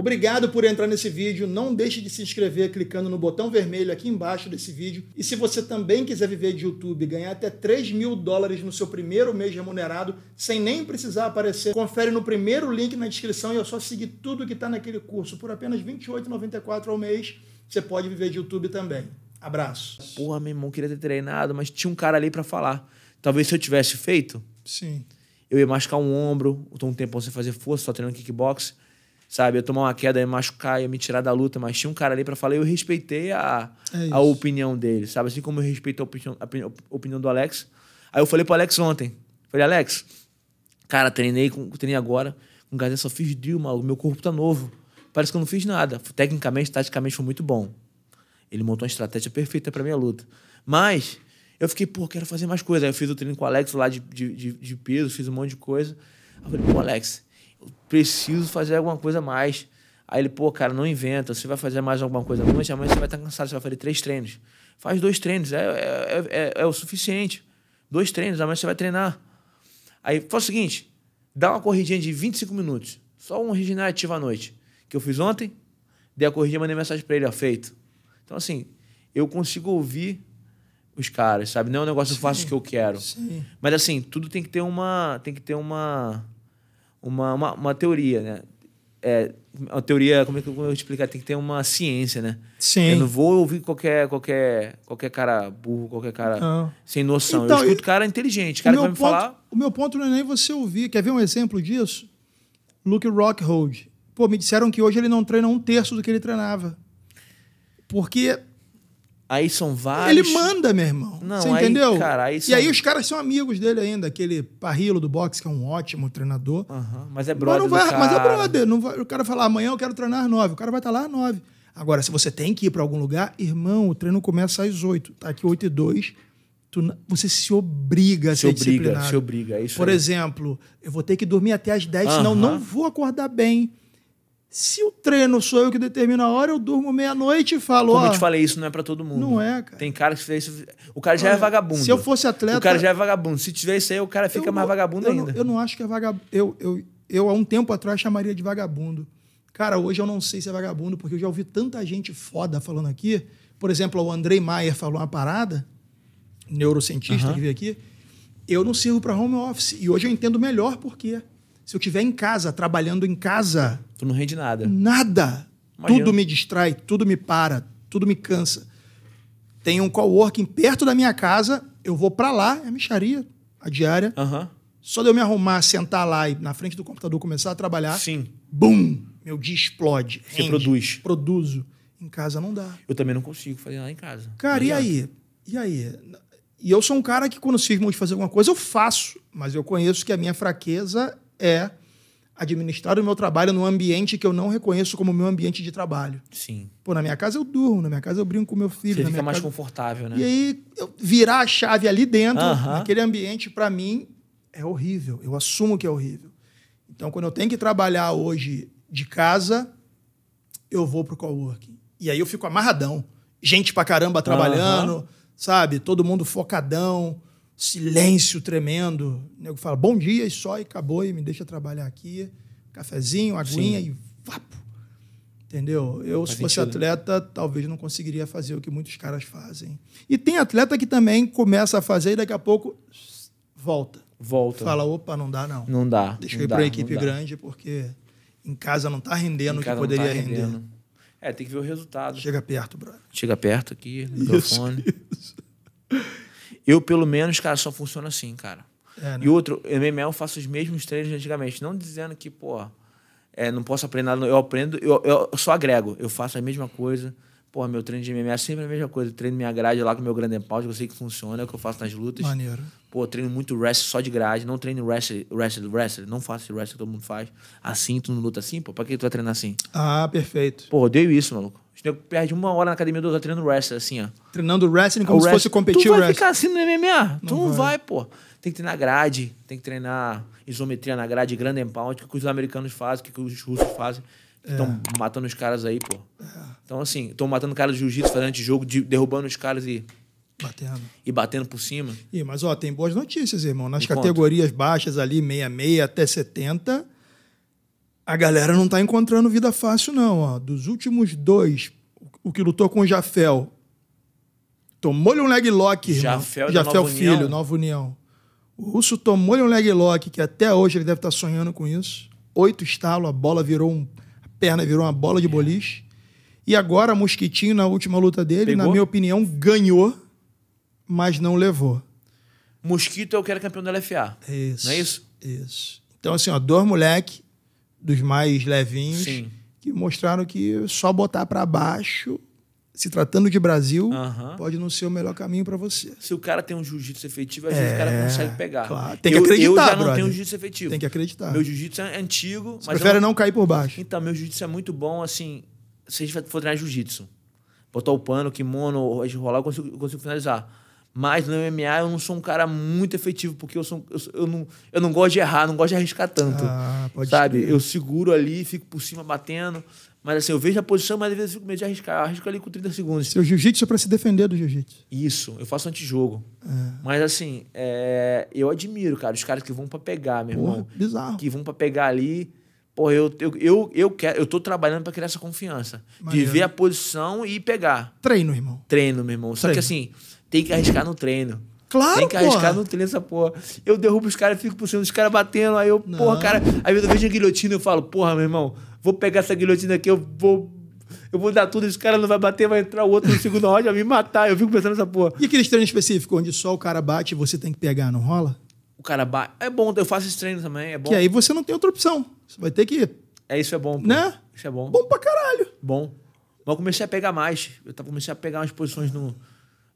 Obrigado por entrar nesse vídeo. Não deixe de se inscrever clicando no botão vermelho aqui embaixo desse vídeo. E se você também quiser viver de YouTube e ganhar até 3 mil dólares no seu primeiro mês remunerado, sem nem precisar aparecer, confere no primeiro link na descrição e é só seguir tudo que está naquele curso. Por apenas R$ 28,94 ao mês, você pode viver de YouTube também. Abraço. Porra, meu irmão, queria ter treinado, mas tinha um cara ali para falar. Talvez se eu tivesse feito, Sim. eu ia machucar um ombro, eu tô um tempo sem fazer força, só treinando kickbox sabe? Eu tomar uma queda, eu machucar, eu me tirar da luta, mas tinha um cara ali para falar, eu respeitei a, é a opinião dele, sabe? Assim como eu respeito a opinião, a opinião do Alex. Aí eu falei pro Alex ontem, falei, Alex, cara, treinei, com, treinei agora, com o só fiz drill, maluco, meu corpo tá novo. Parece que eu não fiz nada. Tecnicamente, taticamente, foi muito bom. Ele montou uma estratégia perfeita para minha luta. Mas eu fiquei, pô, quero fazer mais coisa. Aí eu fiz o treino com o Alex lá de, de, de, de peso, fiz um monte de coisa. Aí eu falei, pô, Alex, preciso fazer alguma coisa mais. Aí ele, pô, cara, não inventa. Você vai fazer mais alguma coisa hoje, amanhã você vai estar cansado, você vai fazer três treinos. Faz dois treinos, é, é, é, é o suficiente. Dois treinos, amanhã você vai treinar. Aí faz o seguinte: dá uma corridinha de 25 minutos. Só um regenerativo à noite. Que eu fiz ontem, dei a corridinha, mandei mensagem para ele, ó, feito. Então, assim, eu consigo ouvir os caras, sabe? Não é um negócio sim, que eu quero. Sim. Mas assim, tudo tem que ter uma. Tem que ter uma uma, uma, uma teoria, né? É, a teoria, como é que eu vou explicar? Tem que ter uma ciência, né? Sim. Eu não vou ouvir qualquer, qualquer, qualquer cara burro, qualquer cara sem noção. Então, eu escuto eu, cara inteligente, cara que vai ponto, me falar. O meu ponto não é nem você ouvir. Quer ver um exemplo disso? Luke Rockhold. Pô, me disseram que hoje ele não treina um terço do que ele treinava. Porque Aí são vários. Ele manda, meu irmão. Não, você aí, entendeu? Cara, aí são... E aí os caras são amigos dele ainda, aquele parrilo do boxe, que é um ótimo treinador. mas é brother. Mas, não vai, mas é brother. Não vai, o cara fala: amanhã eu quero treinar às nove. O cara vai estar tá lá às nove. Agora, se você tem que ir para algum lugar, irmão, o treino começa às oito. Tá aqui oito e dois. Tu, você se obriga a se ser obriga, disciplinado. Se obriga, é isso Por aí. exemplo, eu vou ter que dormir até às dez. uhum. senão não vou acordar bem. Se o treino sou eu que determina a hora, eu durmo meia-noite e falo. Como ó, eu te falei, isso não é para todo mundo. Não é, cara. Tem cara que fez isso. O cara já é, é vagabundo. Se eu fosse atleta. O cara já é vagabundo. Se tiver isso aí, o cara fica eu, mais vagabundo eu, ainda. Eu não, eu não acho que é vagabundo. Eu, eu, eu, há um tempo atrás, chamaria de vagabundo. Cara, hoje eu não sei se é vagabundo, porque eu já ouvi tanta gente foda falando aqui. Por exemplo, o Andrei Maier falou uma parada, neurocientista que veio aqui. Eu não sirvo para home office. E hoje eu entendo melhor por quê. Se eu estiver em casa, trabalhando em casa. Tu não rende nada. Nada. Imagina. Tudo me distrai, tudo me para, tudo me cansa. Tem um coworking perto da minha casa, eu vou para lá, é a micharia, a diária. Só de eu me arrumar, sentar lá e na frente do computador começar a trabalhar. Sim. Bum! Meu dia explode. Você produz. Produzo. Em casa não dá. Eu também não consigo fazer lá em casa. Cara, e aí? E aí? E eu sou um cara que, quando cismo de fazer alguma coisa, eu faço. Mas eu conheço que a minha fraqueza é administrar o meu trabalho num ambiente que eu não reconheço como meu ambiente de trabalho. Sim. Pô, na minha casa eu durmo, na minha casa eu brinco com meu filho. Você fica mais casa... confortável, né? E aí, virar a chave ali dentro, uh -huh. naquele ambiente, para mim, é horrível. Eu assumo que é horrível. Então, quando eu tenho que trabalhar hoje de casa, eu vou pro coworking. E aí eu fico amarradão. Gente pra caramba trabalhando, uh -huh. sabe? Todo mundo focadão silêncio tremendo. O nego fala bom dia e só, e acabou, e me deixa trabalhar aqui. Cafezinho, aguinha Sim. e vapo. Entendeu? Eu, faz se fosse sentido. atleta, talvez não conseguiria fazer o que muitos caras fazem. E tem atleta que também começa a fazer e daqui a pouco volta. Volta. Fala, opa, não dá não. Não dá. Deixa eu ir para a equipe grande porque em casa não está rendendo o que tá poderia tá render. É, tem que ver o resultado. Chega perto, brother. Chega perto aqui, microfone. Isso, isso. Eu, pelo menos, cara, só funciona assim, cara. É, né? E outro, MMA eu faço os mesmos treinos antigamente. Não dizendo que, pô, é, não posso aprender nada. Eu aprendo, eu, eu, só agrego. Eu faço a mesma coisa. Pô, meu treino de MMA é sempre a mesma coisa. Eu treino minha grade lá com meu grande pau, eu sei que funciona, é o que eu faço nas lutas. Maneiro. Pô, treino muito wrestling só de grade. Não treino wrestling, wrestling, wrestling. Não faço wrestling, todo mundo faz. Assim, tu não luta assim, pô. Pra que tu vai treinar assim? Ah, perfeito. Pô, odeio isso, maluco gente perde uma hora na academia, do horas treinando wrestling, assim, ó. Treinando wrestling como o se wrestling. fosse competir o wrestling. Tu vai ficar assim no MMA? Não tu não vai. vai. pô. Tem que treinar grade, tem que treinar isometria na grade, grande pound, que os americanos fazem, que os russos fazem. Estão é. matando os caras aí, pô. É. Então, assim, estão matando caras de jiu-jitsu, fazendo jogo, de, derrubando os caras e Batendo. E batendo por cima. Ih, mas ó, tem boas notícias, irmão. Nas categorias conta. baixas ali, 66 até 70, a galera não está encontrando vida fácil, não. Ó. Dos últimos dois, o que lutou com o Jafel, tomou-lhe um leg lock, irmão. Jafel, Jafel Nova Filho, União. Nova União. O Russo tomou-lhe um leg lock, que até hoje ele deve estar tá sonhando com isso. Oito estalos, a bola virou um. A perna virou uma bola de é. boliche. E agora, Mosquitinho, na última luta dele, Pegou? na minha opinião, ganhou, mas não levou. Mosquito é o que era campeão da LFA. É isso. Não é isso? Isso. Então, assim, ó, dois moleque dos mais levinhos, Sim. que mostraram que só botar para baixo, se tratando de Brasil, uh -huh. pode não ser o melhor caminho para você. Se o cara tem um jiu-jitsu efetivo, às é, vezes o cara é, consegue pegar. Claro. Tem que eu, acreditar, Eu já brother. não tenho jiu-jitsu efetivo. Tem que acreditar. Meu jiu-jitsu é antigo. Você mas prefere eu... não cair por baixo. Então, meu jiu-jitsu é muito bom, assim, se a gente for treinar jiu-jitsu, botar o pano, o kimono, rolar, eu consigo, eu consigo finalizar. Mas no MMA eu não sou um cara muito efetivo, porque eu, sou, eu, eu não, eu não gosto de errar, não gosto de arriscar tanto. Ah, sabe? Ser. Eu seguro ali, fico por cima batendo. Mas assim, eu vejo a posição, mas às vezes eu fico medo de arriscar. Eu arrisco ali com 30 segundos. Seu jiu-jitsu é para se defender do jiu-jitsu. Isso, eu faço antijogo. É. Mas assim, é... eu admiro, cara, os caras que vão para pegar, meu Porra, irmão. Bizarro. Que vão para pegar ali. Porra, eu, eu, eu, eu, quero, eu tô trabalhando para criar essa confiança. De ver a posição e pegar. Treino, irmão. Treino, meu irmão. Só Treino. que assim tem que arriscar no treino. Claro, Tem que arriscar no treino essa porra. Eu derrubo os caras, fico por cima dos caras batendo. Aí eu, Não. porra, cara. Aí eu vejo a guilhotina eu falo, porra, meu irmão, vou pegar essa guilhotina aqui, eu vou eu vou dar tudo, esse cara não vai bater, vai entrar o outro no segundo round, vai me matar. Eu fico pensando nessa porra. E aquele treino específico onde só o cara bate e você tem que pegar, não rola? O cara bate. É bom, eu faço esse treino também, é bom. Que aí você não tem outra opção. Você vai ter que. É, isso é bom. Pô. Né? Isso é bom. Bom pra caralho. Bom. Mas eu comecei a pegar mais. Eu comecei a pegar umas posições no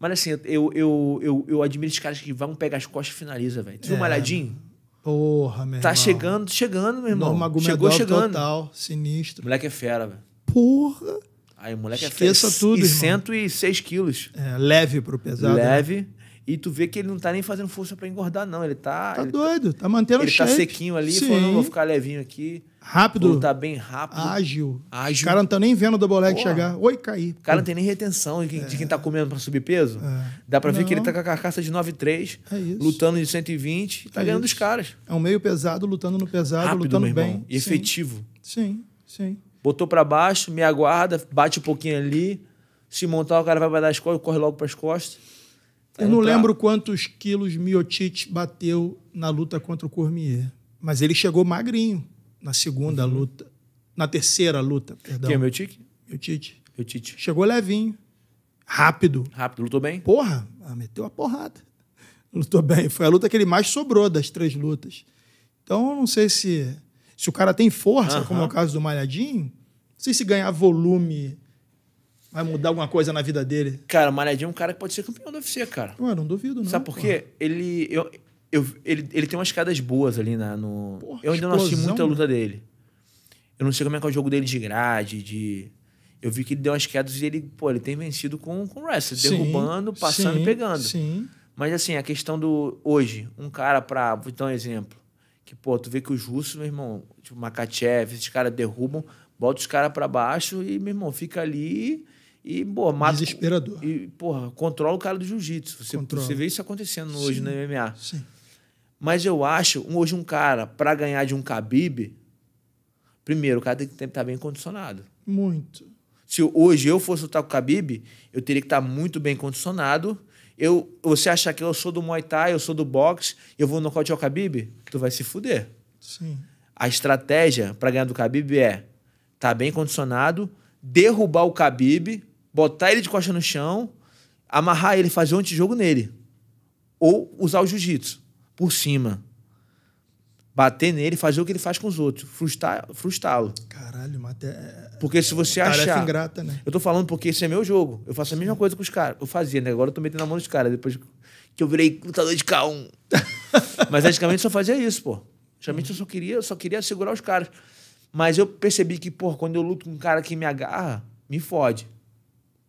mas assim, eu, eu, eu, eu admiro esses caras que vão, pega as costas e finaliza, velho. Tu viu é. o Malhadinho? Porra, meu Tá irmão. chegando, chegando, meu irmão. Chegou chegando. total, sinistro. O moleque é fera, velho. Porra! Aí o moleque é Esqueça é fera. tudo, E irmão. 106 quilos. É, leve pro pesado. Leve. Né? E tu vê que ele não tá nem fazendo força para engordar, não. Ele tá. Tá ele tá doido, tá, tá mantendo ele o Ele tá sequinho ali, Sim. falou, não, vou ficar levinho aqui. Rápido. Pô, tá bem rápido. Ágil. Ágil. O cara não tá nem vendo o double chegar. Oi, cair. O cara não tem nem retenção de, é. de quem tá é. comendo para subir peso. É. Dá para ver que ele tá com a carcaça de 9,3, é isso. lutando de 120, tá é tá ganhando dos caras. É um meio pesado, lutando no pesado, rápido, lutando meu irmão. bem. E efetivo. Sim, sim. Botou para baixo, me aguarda, bate um pouquinho ali. Se montar, o cara vai para dar as costas, corre logo para as costas. Eu não lembro quantos quilos Miotic bateu na luta contra o Cormier, mas ele chegou magrinho na segunda uhum. luta, na terceira luta, perdão. Quem é Miotic? Miotic. Miotic. Chegou levinho, rápido. Rápido, lutou bem? Porra, ah, meteu a porrada. Lutou bem, foi a luta que ele mais sobrou das três lutas. Então, não sei se se o cara tem força, uhum. como é o caso do Malhadinho, não sei se ganhar volume Vai mudar alguma coisa na vida dele? Cara, o Malhadinho é um cara que pode ser campeão do UFC, cara. Ué, não duvido, não. Sabe por quê? Ele, eu, eu, ele, ele tem umas quedas boas ali na, no. Porra, eu ainda explosão, não assisti muita luta dele. Eu não sei como é que é o jogo dele de grade, de. Eu vi que ele deu umas quedas e ele, pô, ele tem vencido com, com o wrestler, sim, derrubando, passando sim, e pegando. Sim. Mas assim, a questão do. Hoje, um cara pra. Vou dar um exemplo. Que, pô, tu vê que os russos, meu irmão, tipo, Makachev, esses caras derrubam, bota os caras pra baixo e, meu irmão, fica ali e, pô, mata. Desesperador. E, porra, controla o cara do jiu-jitsu. Você, você vê isso acontecendo hoje no MMA. Sim. Mas eu acho, hoje, um cara, para ganhar de um Khabib, primeiro, o cara tem que estar tá bem condicionado. Muito. Se hoje eu fosse lutar com o Khabib, eu teria que estar tá muito bem condicionado. Eu, você achar que eu sou do Muay Thai, eu sou do boxe, eu vou nocautear o Khabib, tu vai se fuder. Sim. A estratégia para ganhar do Khabib é estar tá bem condicionado, derrubar o Khabib botar ele de costa no chão, amarrar ele, fazer um antijogo nele. Ou usar o jiu-jitsu por cima. Bater nele, fazer o que ele faz com os outros. Frustrá-lo. Caralho, mas é, é... Porque se você Tarefa achar. Ingrata, né? Eu tô falando porque esse é meu jogo. Eu faço a mesma coisa com os caras. Eu fazia, né? Agora eu tô metendo a mão nos caras, depois que eu virei lutador de K1. mas antigamente só fazia isso, pô. Antigamente eu só queria, eu só queria segurar os caras. Mas eu percebi que, pô, quando eu luto com um cara que me agarra, me fode.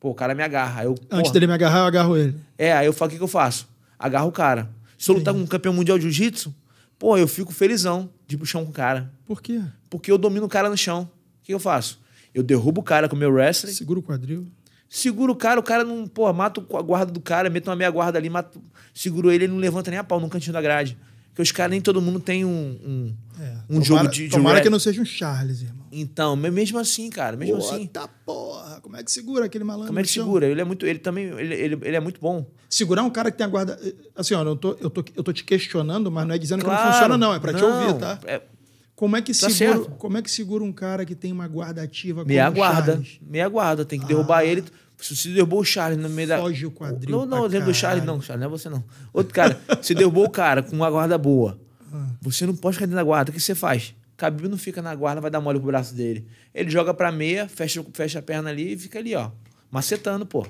Pô, o cara me agarra. Eu, Antes porra, dele me agarrar, eu agarro ele. É, aí eu falo, o que, que eu faço? Agarro o cara. Se eu lutar com um campeão mundial de jiu-jitsu, pô, eu fico felizão de ir pro chão com o cara. Por quê? Porque eu domino o cara no chão. O que, que eu faço? Eu derrubo o cara com o meu wrestling. Seguro o quadril. Seguro o cara, o cara não, pô, mato a guarda do cara, meto uma meia guarda ali, mato, seguro ele, ele não levanta nem a pau no cantinho da grade. Porque os caras, nem todo mundo tem um, um, é. Um tomara, jogo de. de tomara que não seja um Charles, irmão. Então, mesmo assim, cara, mesmo Pô, assim. Tá porra, como é que segura aquele malandro? Como é que segura? Ele é muito. Ele também. Ele, ele, ele, é muito bom. Segurar um cara que tem a guarda. Eh, assim, olha, eu tô, eu tô, eu tô te questionando, mas não é dizendo claro, que não funciona, não. É pra não, te ouvir, tá? É... Como é, que tá segura, como é que segura um cara que tem uma guarda ativa Meia guarda. Charles? Meia guarda, tem que ah. derrubar ele. Se derrubou o Charles no meio da. Foge o quadril. Não, não, dentro do Charles, não, Charles, não é você não. Outro cara, se derrubou o cara com uma guarda boa. Você não pode ficar dentro da guarda. O que você faz? Cabib não fica na guarda, vai dar mole pro braço dele. Ele joga pra meia, fecha, fecha a perna ali e fica ali, ó. Macetando, pô.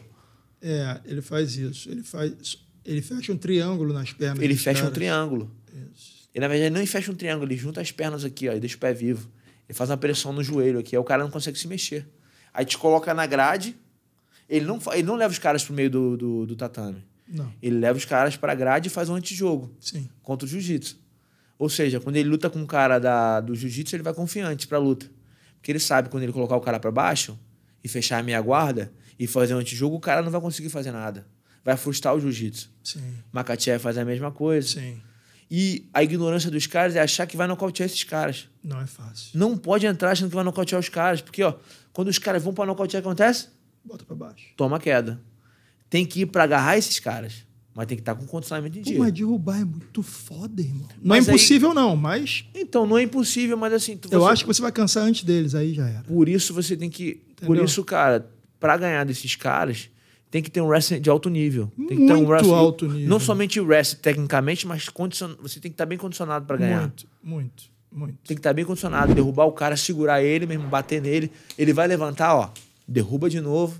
É, ele faz isso. Ele faz. Ele fecha um triângulo nas pernas. Ele fecha caras. um triângulo. Isso. Ele, na verdade, não fecha um triângulo, ele junta as pernas aqui, ó, e deixa o pé vivo. Ele faz uma pressão no joelho aqui, aí o cara não consegue se mexer. Aí te coloca na grade, ele não, ele não leva os caras pro meio do, do, do tatame. Não. Ele leva os caras pra grade e faz um antijogo. Sim. Contra o jiu-jitsu. Ou seja, quando ele luta com um cara da, do jiu-jitsu, ele vai confiante pra luta. Porque ele sabe quando ele colocar o cara para baixo e fechar a meia guarda e fazer um antijogo, o cara não vai conseguir fazer nada. Vai frustrar o jiu-jitsu. Makachev faz a mesma coisa. Sim. E a ignorância dos caras é achar que vai nocautear esses caras. Não é fácil. Não pode entrar achando que vai nocautear os caras, porque ó, quando os caras vão para nocautear, o que acontece? Bota para baixo. Toma queda. Tem que ir para agarrar esses caras. Mas tem que estar com condicionamento em dia. Pô, mas derrubar é muito foda, irmão. Mas não é impossível, aí... não, mas. Então, não é impossível, mas assim. Tu, você... Eu acho que você vai cansar antes deles, aí já era. Por isso você tem que. Entendeu? Por isso, cara, para ganhar desses caras, tem que ter um wrestling de alto nível. Tem muito ter um wrestling. alto nível. Não somente wrestling tecnicamente, mas condicion... você tem que estar bem condicionado para ganhar. Muito, muito, muito. Tem que estar bem condicionado. Derrubar o cara, segurar ele mesmo, bater nele. Ele vai levantar, ó. Derruba de novo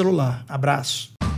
celular. Abraço.